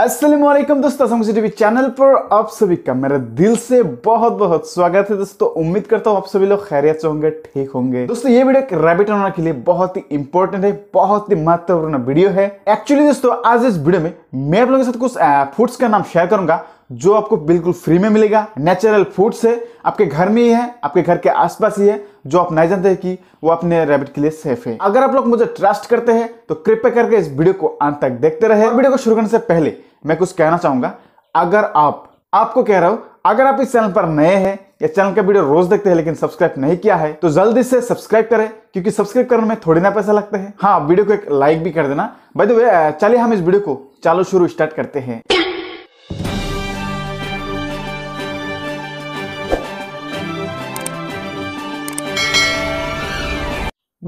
असलम दोस्तों चैनल पर आप सभी का मेरा दिल से बहुत बहुत स्वागत है दोस्तों उम्मीद करता हूँ आप सभी लोग खैरियत से होंगे ठीक होंगे दोस्तों ये वीडियो एक रैबिट ऑनर के लिए बहुत ही इंपॉर्टेंट है बहुत ही महत्वपूर्ण वीडियो है एक्चुअली दोस्तों आज इस वीडियो में मैं आप लोगों के साथ कुछ फूड्स का नाम शेयर करूंगा जो आपको बिल्कुल फ्री में मिलेगा नेचुरल फूड्स है आपके घर में ही है आपके घर के आसपास ही है जो आप नहीं जानते कि वो अपने रैबिट के लिए सेफ है अगर आप लोग मुझे ट्रस्ट करते हैं तो कृपया करके इस वीडियो को अंत तक देखते रहे वीडियो को शुरू करने से पहले मैं कुछ कहना चाहूंगा अगर आप आपको कह रहा हूँ अगर आप इस चैनल पर नए हैं या चैनल का वीडियो रोज देखते हैं लेकिन सब्सक्राइब नहीं किया है तो जल्दी से सब्सक्राइब करें क्योंकि सब्सक्राइब करने में थोड़ी ना पैसा लगता है हाँ वीडियो को एक लाइक भी कर देना बाय द वे चलिए हम इस वीडियो को चालू शुरू स्टार्ट करते हैं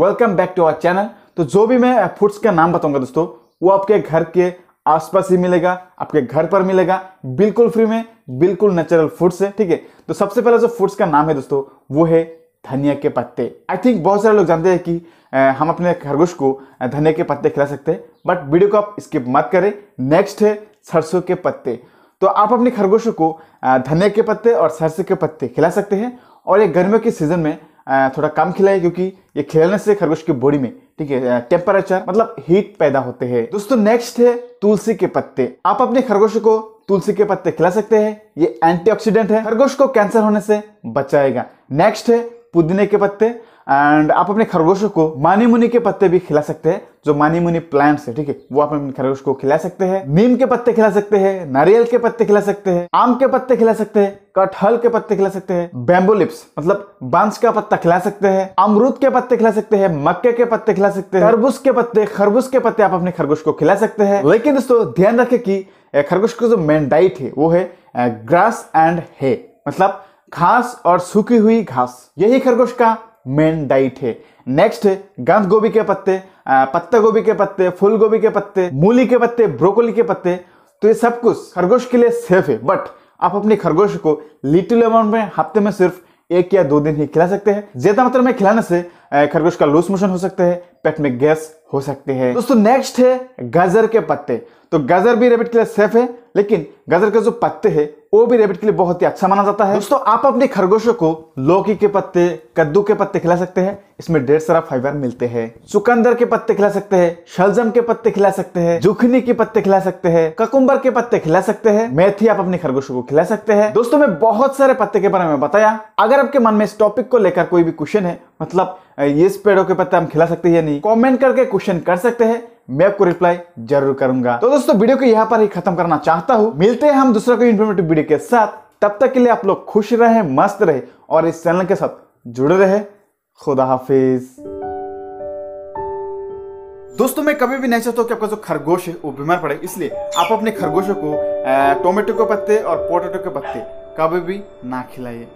welcome back to our channel तो जो भी मैं फूड्स का नाम बताऊंगा दोस्तों वो आपके घर के आसपास ही मिलेगा आपके घर पर मिलेगा बिल्कुल फ्री में बिल्कुल नेचुरल फूड्स से ठीक है तो सबसे पहला जो फूड्स का नाम है दोस्तों वो है धनिया के पत्ते आई थिंक बहुत सारे लोग जानते हैं कि हम अपने खरगोश को धनिया के पत्ते खिला सकते हैं बट वीडियो को आप स्किप मत करें नेक्स्ट है सरसों के पत्ते तो आप अपने खरगोशों को धनिया के पत्ते और सरसों के पत्ते खिला सकते हैं और ये गर्मियों के सीजन में थोड़ा कम खिलाएं क्योंकि ये खिलाने से खरगोश की बॉडी में ठीक है टेम्परेचर मतलब हीट पैदा होते हैं दोस्तों नेक्स्ट है तुलसी के पत्ते आप अपने खरगोश को तुलसी के पत्ते खिला सकते हैं ये एंटीऑक्सीडेंट है खरगोश को कैंसर होने से बचाएगा नेक्स्ट है पुदीने के पत्ते एंड आप अपने खरगोशों को मानी मुनी के पत्ते भी खिला सकते हैं जो मानी मुनी प्लांट्स है ठीक है वो आप अपने खरगोश को खिला सकते हैं नीम के पत्ते खिला सकते हैं नारियल के पत्ते खिला सकते हैं आम के पत्ते खिला सकते हैं कटहल के पत्ते खिला सकते हैं बैम्बो लिप्स मतलब बांस का पत्ता खिला सकते हैं अमरूद के पत्ते खिला सकते हैं मक्के के पत्ते खिला सकते हैं खरबूस के पत्ते खरबूज के पत्ते आप अपने खरगोश को खिला सकते हैं लेकिन दोस्तों ध्यान रखें कि खरगोश का जो मेन डाइट है वो है ग्रास एंड है मतलब घास और सूखी हुई घास यही खरगोश का मेन डाइट है नेक्स्ट है गंध गोभी के पत्ते पत्ता गोभी के पत्ते फूल गोभी के पत्ते मूली के पत्ते ब्रोकोली के पत्ते तो ये सब कुछ खरगोश के लिए सेफ है बट आप अपने खरगोश को लिटिल अमाउंट में हफ्ते में सिर्फ एक या दो दिन ही खिला सकते हैं ज्यादा मात्रा में खिलाने से खरगोश का लूज मोशन हो सकते हैं पेट में गैस हो सकते हैं दोस्तों नेक्स्ट है गाजर के पत्ते तो गाजर भी रेबिट के लिए सेफ है लेकिन गाजर के जो पत्ते हैं वो भी रेबिट के लिए बहुत ही अच्छा माना जाता है दोस्तों आप अपने खरगोशों को लौकी के पत्ते कद्दू के पत्ते खिला सकते हैं इसमें ढेर सारा फाइबर मिलते हैं चुकंदर के पत्ते खिला सकते हैं शलजम के पत्ते खिला सकते हैं जुखनी के पत्ते खिला सकते हैं ककुम्बर के पत्ते खिला सकते हैं मेथी आप अपने खरगोशों को खिला सकते हैं दोस्तों मैं बहुत सारे पत्ते के बारे में बताया अगर आपके मन में इस टॉपिक को लेकर कोई भी क्वेश्चन है मतलब ये पेड़ों के पत्ते हम खिला सकते हैं या नहीं कॉमेंट करके क्वेश्चन कर सकते हैं मैं आपको रिप्लाई जरूर करूंगा तो दोस्तों वीडियो को यहाँ पर ही खत्म करना चाहता हूँ मिलते हैं हम दूसरा कोई इन्फॉर्मेटिव वीडियो के साथ तब तक के लिए आप लोग खुश रहे मस्त रहे और इस चैनल के साथ जुड़े रहे खुदा हाफिज़ दोस्तों मैं कभी भी नहीं चाहता कि आपका जो खरगोश है वो बीमार पड़े इसलिए आप अपने खरगोशों को टोमेटो के पत्ते और पोटेटो के पत्ते कभी भी ना खिलाइए